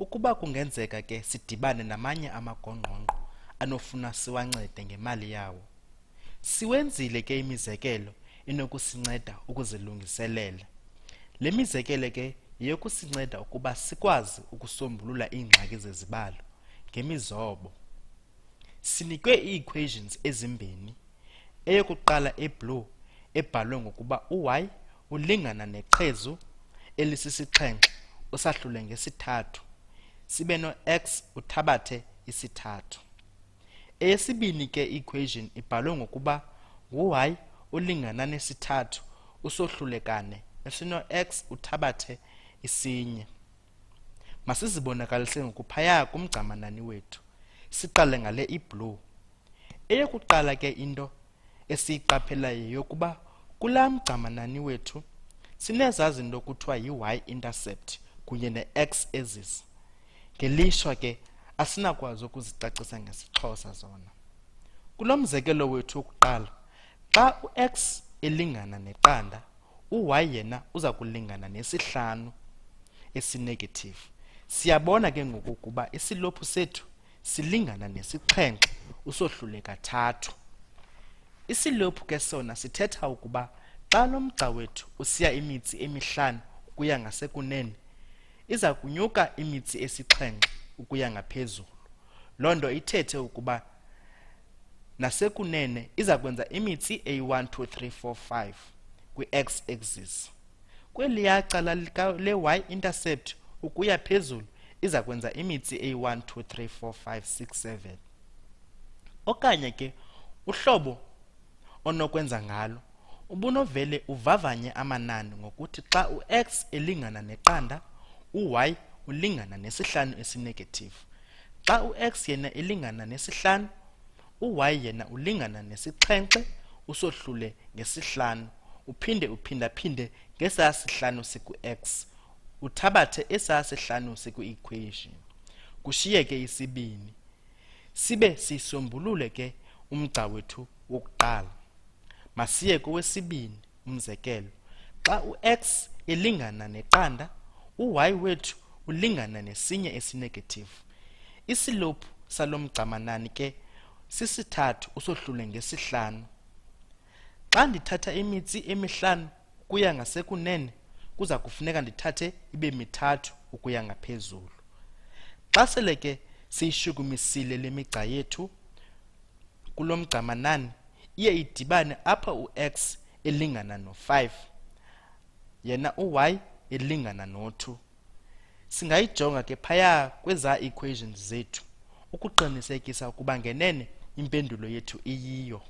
ukuba kungenzeka ke sidibane namanye amagongqongqo anofuna siwancede ngemali yawo siwenzile ke imizekelo enokusinceda ukuzilungiselela le mizekelo ke yeyokusinceda ukuba sikwazi ukusombulula iingxaki zezibalo ngemizobo sinikwe ii-equations ezimbini eyokuqala eblue ebhalwe ngokuba uy ulingana neqhezu elisisixhenxe usahlule ngesithathu sibe no-x uthabathe isithathu eyesibini ke equation ibhalwe ngokuba ngu-y ulingana nesithathu usohlulekane esino-x uthabathe isinye masizibonakalise ngokuphaya kumgcamanani wethu siqale ngale iblue eyokuqala ke into esiyiqaphelayo yokuba kulaa mgcamanani wethu sinezazi zinto kuthiwa yi-y intercept kunye ne-x ezisi ngelishwa ke asinakwazi ukuzicacisa ngesixhosa zona kulo mzekelo wethu wokuqala xa ux elingana neqanda uy yena uza kulingana nesihlanu esinegative siyabona ke ngoku isilophu sethu silingana nesixhenxe usohluleka thathu isilophu ke sona sithetha ukuba xa lo mgca wethu usiya imitsi emihlanu ukuya ngasekunene iza kunyuka imitsi esixhenxe ukuya ngaphezulu loo nto ithethe ukuba nasekunene iza kwenza imitsi eyi-1 2 3 4 5 kwi-x axis kweliya cala le-y intercept ukuya phezulu iza kwenza imitsi eyi-1 2 3 4 5 6 7 okanye ke uhlobo onokwenza ngalo ubunovele uvavanye amanani ngokuthi xa u-x elingana neqanda uy ulingana nesihlanu esinegative xa u-x yena elingana nesihlanu uy yena ulingana nesixhenxe usohlule ngesihlanu uphinde uphindaphinde ngesaa sihlanu siku-x uthabathe esaa sihlanu sikwi-equation kushiye ke isibini sibe sisombulule ke umgca wethu wokuqala masiye kowesibini umzekelo xa u-x elingana neqanda u-y wethu ulingana nesinye esinegative isilophu salo mgcamanani ke sisithathu usohlule ngesihlanu xa ndithatha imitsi emihlanu ukuya ngasekunene kuza kufuneka ndithathe ibe mithathu ukuya ngaphezulu xa sele ke siyishukumisile le migca yethu kulo mgcamanani iye idibane apha u-x elingana no-5 yena u-y elingana no-2 singayijonga ke phaya kwezaa equations zethu ukuqinisekisa ukuba ngenene impendulo yethu iyiyo